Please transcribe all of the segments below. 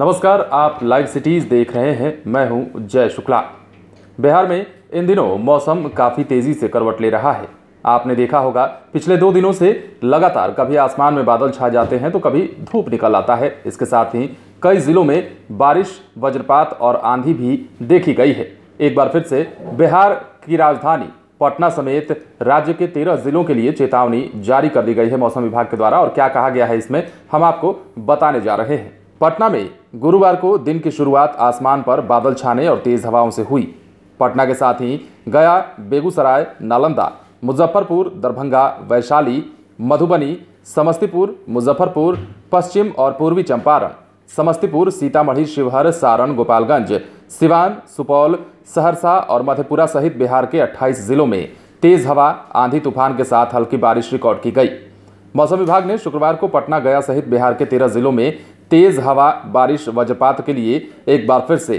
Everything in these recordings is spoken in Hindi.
नमस्कार आप लाइव सिटीज देख रहे हैं मैं हूं जय शुक्ला बिहार में इन दिनों मौसम काफ़ी तेज़ी से करवट ले रहा है आपने देखा होगा पिछले दो दिनों से लगातार कभी आसमान में बादल छा जाते हैं तो कभी धूप निकल आता है इसके साथ ही कई ज़िलों में बारिश वज्रपात और आंधी भी देखी गई है एक बार फिर से बिहार की राजधानी पटना समेत राज्य के तेरह जिलों के लिए चेतावनी जारी कर दी गई है मौसम विभाग के द्वारा और क्या कहा गया है इसमें हम आपको बताने जा रहे हैं पटना में गुरुवार को दिन की शुरुआत आसमान पर बादल छाने और तेज हवाओं से हुई पटना के साथ ही गया बेगूसराय नालंदा मुजफ्फरपुर दरभंगा वैशाली मधुबनी समस्तीपुर मुजफ्फरपुर पश्चिम और पूर्वी चंपारण समस्तीपुर सीतामढ़ी शिवहर सारण गोपालगंज सिवान सुपौल सहरसा और मधेपुरा सहित बिहार के 28 जिलों में तेज हवा आंधी तूफान के साथ हल्की बारिश रिकॉर्ड की गई मौसम विभाग ने शुक्रवार को पटना गया सहित बिहार के तेरह जिलों में तेज़ हवा बारिश वज्रपात के लिए एक बार फिर से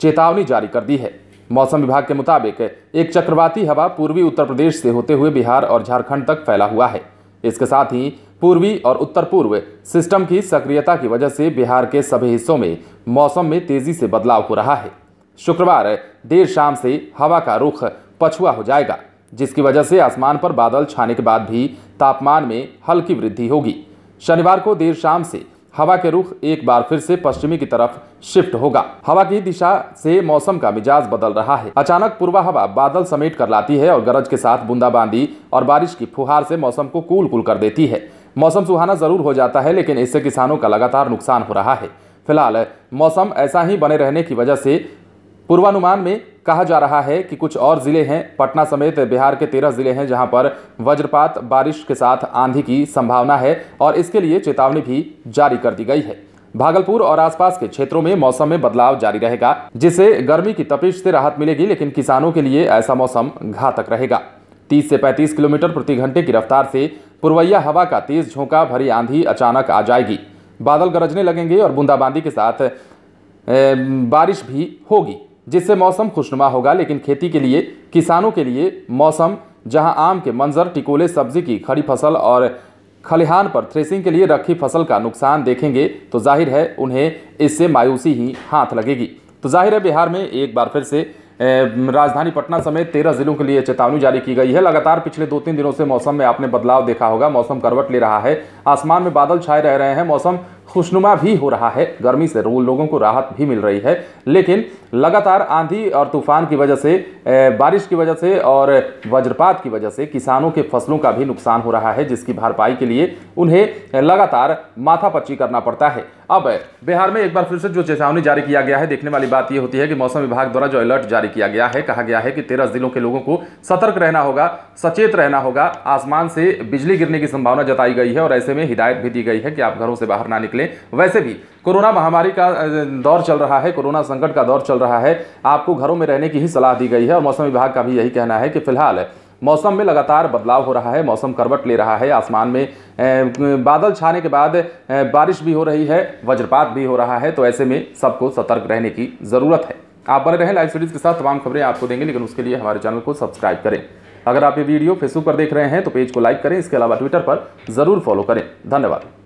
चेतावनी जारी कर दी है मौसम विभाग के मुताबिक एक चक्रवाती हवा पूर्वी उत्तर प्रदेश से होते हुए बिहार और झारखंड तक फैला हुआ है इसके साथ ही पूर्वी और उत्तर पूर्व सिस्टम की सक्रियता की वजह से बिहार के सभी हिस्सों में मौसम में तेजी से बदलाव हो रहा है शुक्रवार देर शाम से हवा का रुख पछुआ हो जाएगा जिसकी वजह से आसमान पर बादल छाने के बाद भी तापमान में हल्की वृद्धि होगी शनिवार को देर शाम से हवा के रुख एक बार फिर से पश्चिमी की तरफ शिफ्ट होगा हवा की दिशा से मौसम का मिजाज बदल रहा है अचानक पूर्वा हवा बादल समेट कर लाती है और गरज के साथ बूंदाबांदी और बारिश की फुहार से मौसम को कूल कूल कर देती है मौसम सुहाना जरूर हो जाता है लेकिन इससे किसानों का लगातार नुकसान हो रहा है फिलहाल मौसम ऐसा ही बने रहने की वजह से पूर्वानुमान में कहा जा रहा है कि कुछ और ज़िले हैं पटना समेत बिहार के तेरह ज़िले हैं जहां पर वज्रपात बारिश के साथ आंधी की संभावना है और इसके लिए चेतावनी भी जारी कर दी गई है भागलपुर और आसपास के क्षेत्रों में मौसम में बदलाव जारी रहेगा जिससे गर्मी की तपिश से राहत मिलेगी लेकिन किसानों के लिए ऐसा मौसम घातक रहेगा 30 से 35 किलोमीटर प्रति घंटे की रफ्तार से पुरवैया हवा का तेज झोंका भरी आंधी अचानक आ जाएगी बादल गरजने लगेंगे और बूंदाबांदी के साथ बारिश भी होगी जिससे मौसम खुशनुमा होगा लेकिन खेती के लिए किसानों के लिए मौसम जहां आम के मंजर टिकोले सब्जी की खड़ी फसल और खलिहान पर थ्रेसिंग के लिए रखी फसल का नुकसान देखेंगे तो जाहिर है उन्हें इससे मायूसी ही हाथ लगेगी तो जाहिर है बिहार में एक बार फिर से राजधानी पटना समेत तेरह जिलों के लिए चेतावनी जारी की गई है लगातार पिछले दो तीन दिनों से मौसम में आपने बदलाव देखा होगा मौसम करवट ले रहा है आसमान में बादल छाए रह रहे हैं मौसम खुशनुमा भी हो रहा है गर्मी से लोगों को राहत भी मिल रही है लेकिन लगातार आंधी और तूफान की वजह से बारिश की वजह से और वज्रपात की वजह से किसानों के फसलों का भी नुकसान हो रहा है जिसकी भरपाई के लिए उन्हें लगातार माथापच्ची करना पड़ता है अब बिहार में एक बार फिर से जो चेतावनी जारी किया गया है देखने वाली बात यह होती है कि मौसम विभाग द्वारा जो अलर्ट जारी किया गया है कहा गया है कि तेरह जिलों के लोगों को सतर्क रहना होगा सचेत रहना होगा आसमान से बिजली गिरने की संभावना जताई गई है और ऐसे में हिदायत भी दी गई है कि आप घरों से बाहर ना निकल निकलें वैसे भी कोरोना महामारी का दौर चल रहा है कोरोना संकट का दौर चल रहा है आपको घरों में रहने की ही सलाह दी गई है और मौसम विभाग का भी यही कहना है कि फिलहाल मौसम में लगातार बदलाव हो रहा है मौसम करवट ले रहा है आसमान में बादल छाने के बाद बारिश भी हो रही है वज्रपात भी हो रहा है तो ऐसे में सबको सतर्क रहने की ज़रूरत है आप बने रहें लाइव सीरीज़ के साथ तमाम खबरें आपको देंगे लेकिन उसके लिए हमारे चैनल को सब्सक्राइब करें अगर आप ये वीडियो फेसबुक पर देख रहे हैं तो पेज को लाइक करें इसके अलावा ट्विटर पर ज़रूर फॉलो करें धन्यवाद